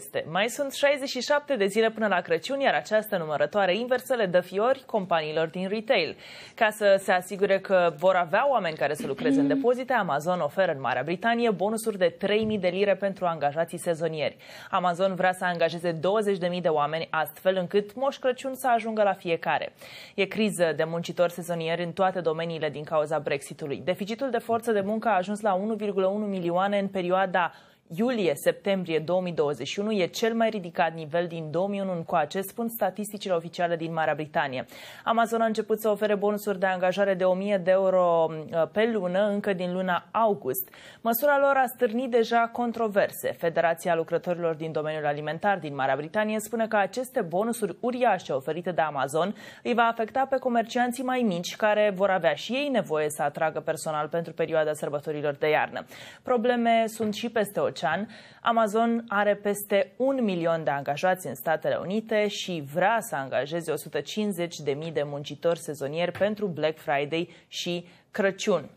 Este. Mai sunt 67 de zile până la Crăciun, iar această numărătoare inversă le dă fiori companiilor din retail. Ca să se asigure că vor avea oameni care să lucreze în depozite, Amazon oferă în Marea Britanie bonusuri de 3.000 de lire pentru angajații sezonieri. Amazon vrea să angajeze 20.000 de oameni astfel încât Moș Crăciun să ajungă la fiecare. E criză de muncitori sezonieri în toate domeniile din cauza Brexitului. Deficitul de forță de muncă a ajuns la 1,1 milioane în perioada Iulie-septembrie 2021 e cel mai ridicat nivel din 2001 acest spun statisticile oficiale din Marea Britanie. Amazon a început să ofere bonusuri de angajare de 1000 de euro uh, pe lună încă din luna august. Măsura lor a stârnit deja controverse. Federația lucrătorilor din domeniul alimentar din Marea Britanie spune că aceste bonusuri uriașe oferite de Amazon îi va afecta pe comercianții mai mici care vor avea și ei nevoie să atragă personal pentru perioada sărbătorilor de iarnă. Probleme sunt și peste ocean ocean, Amazon are peste un milion de angajați în Statele Unite și vrea să angajeze 150.000 de muncitori sezonieri pentru Black Friday și Crăciun.